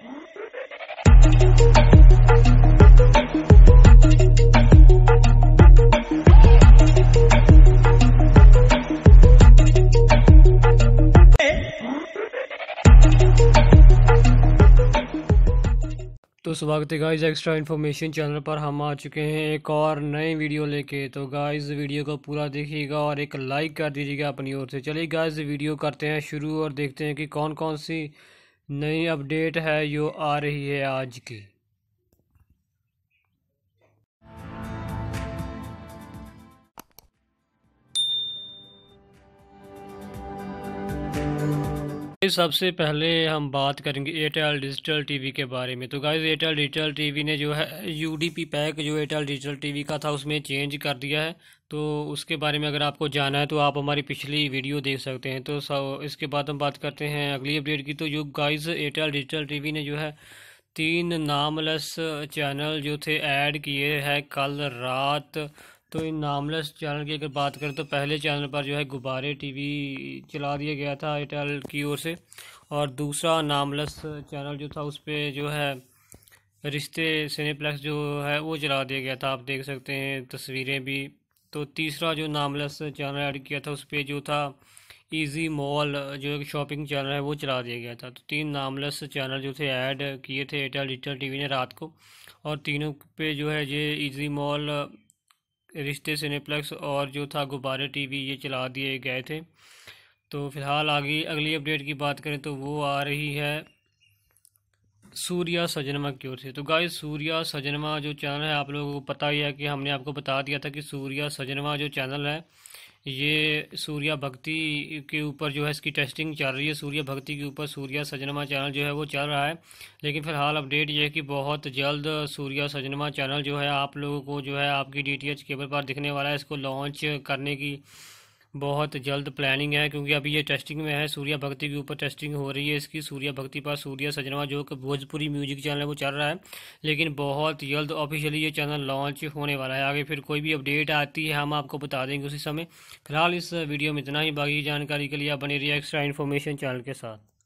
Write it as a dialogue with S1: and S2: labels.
S1: तो स्वागत है गाइज एक्स्ट्रा इन्फॉर्मेशन चैनल पर हम आ चुके हैं एक और नए वीडियो लेके तो गाइज वीडियो को पूरा देखिएगा और एक लाइक कर दीजिएगा अपनी ओर से चलिए गाइज वीडियो करते हैं शुरू और देखते हैं कि कौन कौन सी नई अपडेट है जो आ रही है आज की सबसे पहले हम बात करेंगे एयरटेल डिजिटल टीवी के बारे में तो गाइज एयरटेल डिजिटल टीवी ने जो है यूडीपी पैक जो एयरटेल डिजिटल टीवी का था उसमें चेंज कर दिया है तो उसके बारे में अगर आपको जाना है तो आप हमारी पिछली वीडियो देख सकते हैं तो इसके बाद हम बात करते हैं अगली अपडेट की तो जो गाइज एयरटेल डिजिटल टी ने जो है तीन नामलेस चैनल जो थे ऐड किए हैं कल रात तो इन नामलेस चैनल की अगर बात करें तो पहले चैनल पर जो है गुब्बारे टीवी चला दिया गया था एयरटेल की ओर से और दूसरा नामलेस चैनल जो था उस पर जो है रिश्ते सिनेप्लेक्स जो है वो चला दिया गया था आप देख सकते हैं तस्वीरें भी तो तीसरा जो नामलेस चैनल ऐड किया था उस पर जो था इजी मॉल जो एक शॉपिंग चैनल है वो चला दिया गया था तो तीन नामलेस चैनल जो थे ऐड किए थे एयरटेल डिजिटल टीवी ने रात को और तीनों पे जो है ये इजी मॉल रिश्ते सिनेप्लेक्स और जो था गुब्बारे टीवी ये चला दिए गए थे तो फ़िलहाल आगे अगली अपडेट की बात करें तो वो आ रही है सूर्या सजनमा की ओर से तो गाइस सूर्या सजनमा जो चैनल है आप लोगों को पता ही है कि हमने आपको बता दिया था कि सूर्या सजनमा जो चैनल है ये सूर्या भक्ति के ऊपर जो है इसकी टेस्टिंग चल रही है सूर्या भक्ति के ऊपर सूर्या सजनमा चैनल जो है वो चल रहा है लेकिन फिलहाल अपडेट ये है कि बहुत जल्द सूर्या सजनमा चैनल जो है आप लोगों को जो है आपकी डी केबल पर दिखने वाला है इसको लॉन्च करने की बहुत जल्द प्लानिंग है क्योंकि अभी ये टेस्टिंग में है सूर्या भक्ति के ऊपर टेस्टिंग हो रही है इसकी सूर्या भक्ति पर सूर्या सजनवा जो कि भोजपुरी म्यूजिक चैनल है वो चल रहा है लेकिन बहुत जल्द ऑफिशियली ये चैनल लॉन्च होने वाला है आगे फिर कोई भी अपडेट आती है हम आपको बता देंगे उसी समय फिलहाल इस वीडियो में इतना ही बाकी जानकारी के लिए आप बने रही एक्स्ट्रा इन्फॉर्मेशन चैनल के साथ